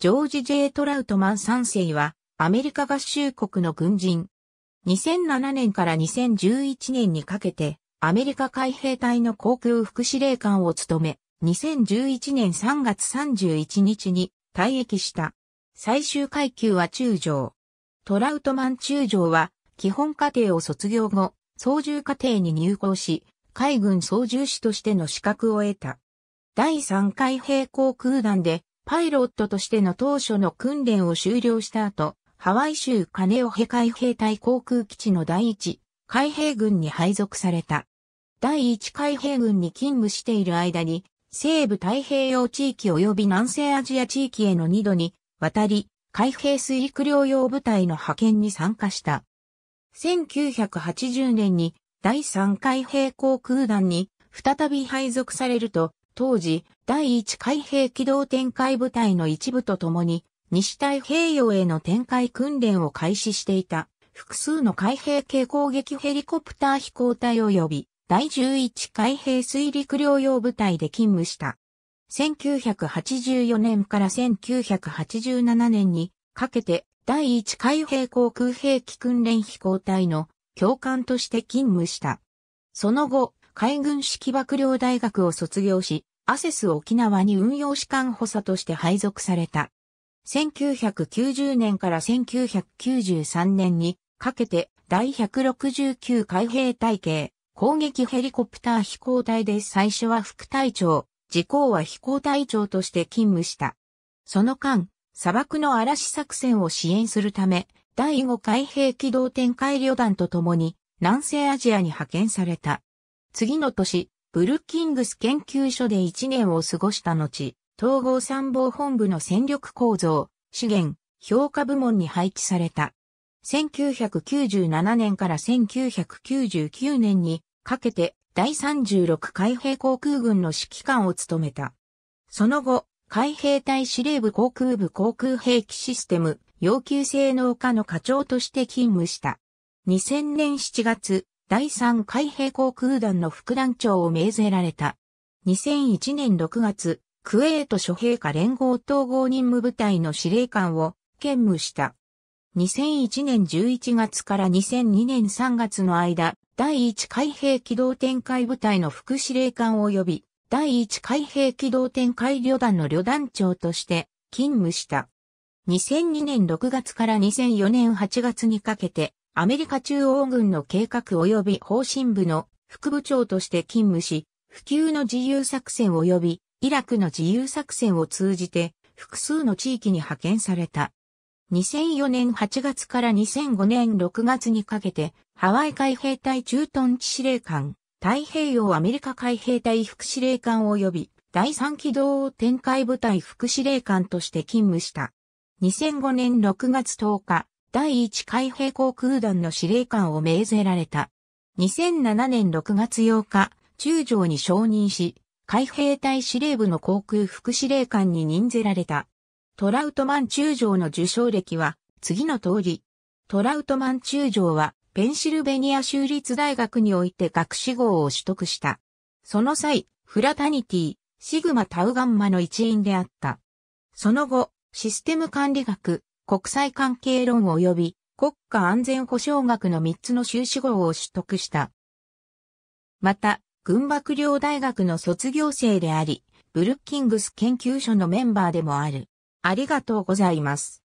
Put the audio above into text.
ジョージ・ジェイトラウトマン3世は、アメリカ合衆国の軍人。2007年から2011年にかけて、アメリカ海兵隊の航空副司令官を務め、2011年3月31日に退役した。最終階級は中将。トラウトマン中将は、基本課程を卒業後、操縦課程に入校し、海軍操縦士としての資格を得た。第3回兵航空団でパイロットとしての当初の訓練を終了した後、ハワイ州カネオヘ海兵隊航空基地の第一海兵軍に配属された。第一海兵軍に勤務している間に、西部太平洋地域及び南西アジア地域への2度に渡り、海兵水陸両用部隊の派遣に参加した。1980年に第3海兵航空団に再び配属されると、当時、第一海兵機動展開部隊の一部と共に、西太平洋への展開訓練を開始していた、複数の海兵系攻撃ヘリコプター飛行隊及び、第11海兵水陸両用部隊で勤務した。1984年から1987年にかけて第一海兵航空兵器訓練飛行隊の教官として勤務した。その後、海軍式幕僚大学を卒業し、アセス沖縄に運用士官補佐として配属された。1990年から1993年にかけて第169海兵隊系攻撃ヘリコプター飛行隊で最初は副隊長、次行は飛行隊長として勤務した。その間、砂漠の嵐作戦を支援するため、第5海兵機動展開旅団と共に南西アジアに派遣された。次の年、ブルッキングス研究所で1年を過ごした後、統合参謀本部の戦力構造、資源、評価部門に配置された。1997年から1999年にかけて第36海兵航空軍の指揮官を務めた。その後、海兵隊司令部航空部航空兵器システム要求性能課の課長として勤務した。2000年7月、第3海兵航空団の副団長を命ぜられた。2001年6月、クウェート諸兵科連合統合任務部隊の司令官を兼務した。2001年11月から2002年3月の間、第1海兵機動展開部隊の副司令官及び、第1海兵機動展開旅団の旅団長として勤務した。2002年6月から2004年8月にかけて、アメリカ中央軍の計画及び方針部の副部長として勤務し、普及の自由作戦及びイラクの自由作戦を通じて複数の地域に派遣された。2004年8月から2005年6月にかけて、ハワイ海兵隊駐屯地司令官、太平洋アメリカ海兵隊副司令官及び第三機動展開部隊副司令官として勤務した。2005年6月10日、第1海兵航空団の司令官を命ぜられた。2007年6月8日、中将に承認し、海兵隊司令部の航空副司令官に任ぜられた。トラウトマン中将の受賞歴は次の通り。トラウトマン中将はペンシルベニア州立大学において学士号を取得した。その際、フラタニティ、シグマタウガンマの一員であった。その後、システム管理学、国際関係論及び国家安全保障学の3つの修士号を取得した。また、軍幕僚大学の卒業生であり、ブルッキングス研究所のメンバーでもある。ありがとうございます。